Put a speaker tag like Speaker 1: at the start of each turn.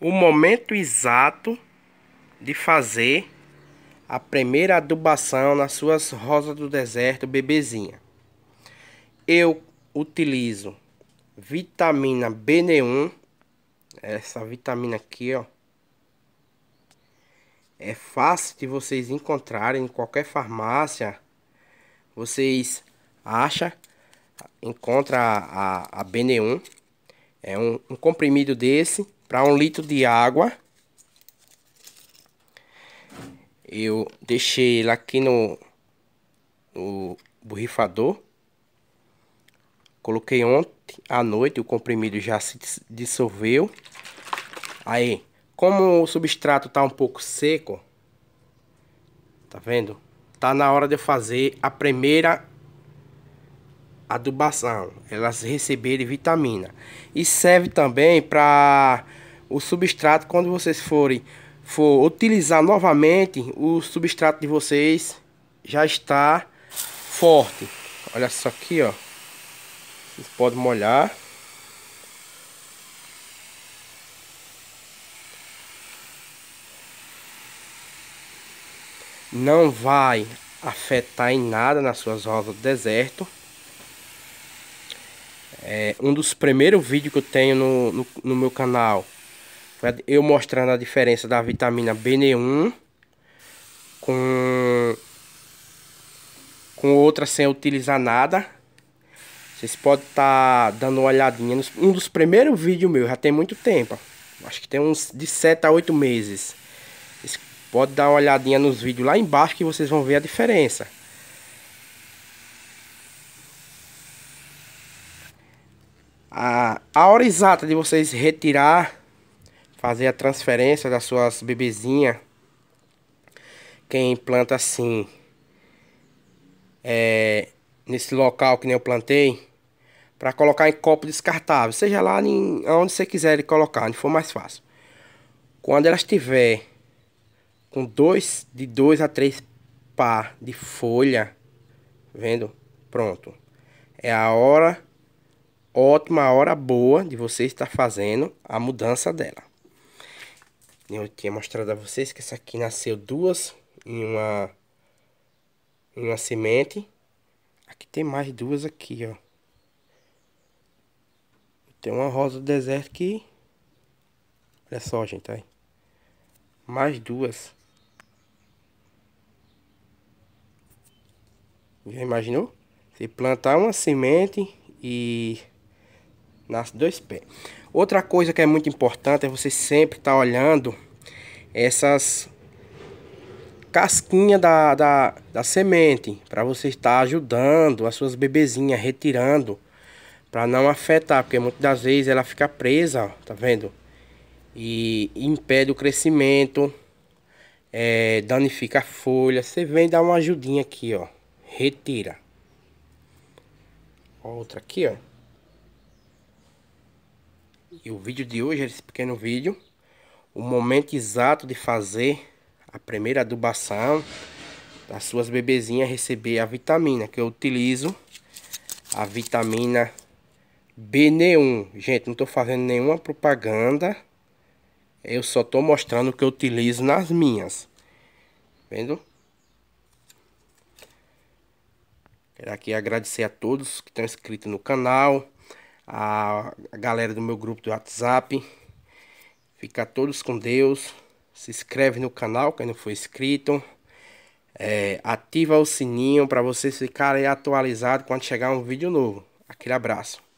Speaker 1: o momento exato de fazer a primeira adubação nas suas rosas do deserto bebezinha. Eu utilizo vitamina B1, essa vitamina aqui, ó. É fácil de vocês encontrarem em qualquer farmácia. Vocês acham, encontra a, a B1. É um, um comprimido desse para um litro de água, eu deixei ele aqui no, no borrifador. Coloquei ontem à noite, o comprimido já se dissolveu. Aí, como o substrato tá um pouco seco, tá vendo? Tá na hora de eu fazer a primeira adubação, elas receberem vitamina. E serve também para o substrato quando vocês forem for utilizar novamente, o substrato de vocês já está forte. Olha só aqui, ó. Vocês podem molhar. Não vai afetar em nada nas suas rosas do deserto. É, um dos primeiros vídeos que eu tenho no, no, no meu canal foi eu mostrando a diferença da vitamina B1 com, com outra sem utilizar nada. Vocês podem estar tá dando uma olhadinha. Um dos primeiros vídeos meu, já tem muito tempo. Acho que tem uns de 7 a 8 meses. Vocês podem dar uma olhadinha nos vídeos lá embaixo que vocês vão ver a diferença. a, a hora exata de vocês retirar, fazer a transferência das suas bebezinhas. Quem planta assim, é, nesse local que nem eu plantei, para colocar em copo descartável, seja lá em, onde você quiser colocar, onde for mais fácil. Quando ela estiver com dois, de dois a três par de folha, vendo? Pronto. É a hora ótima hora boa de você estar fazendo a mudança dela. Eu tinha mostrado a vocês que essa aqui nasceu duas em uma, em uma semente. Aqui tem mais duas aqui, ó. Tem uma rosa do deserto que... Olha só, gente, aí. Mais duas. Já imaginou? Você plantar uma semente e Nasce dois pés. Outra coisa que é muito importante é você sempre estar tá olhando essas casquinha da, da, da semente para você estar tá ajudando as suas bebezinhas retirando para não afetar porque muitas das vezes ela fica presa ó, tá vendo e impede o crescimento é, danifica a folha você vem dar uma ajudinha aqui ó retira outra aqui ó e o vídeo de hoje é esse pequeno vídeo. O momento exato de fazer a primeira adubação das suas bebezinhas receber a vitamina que eu utilizo. A vitamina BN1. Gente, não estou fazendo nenhuma propaganda. Eu só estou mostrando o que eu utilizo nas minhas. Vendo? Quero aqui agradecer a todos que estão inscritos no canal a galera do meu grupo do WhatsApp. Fica todos com Deus. Se inscreve no canal, quem não for inscrito. É, ativa o sininho para vocês ficarem atualizados quando chegar um vídeo novo. Aquele abraço.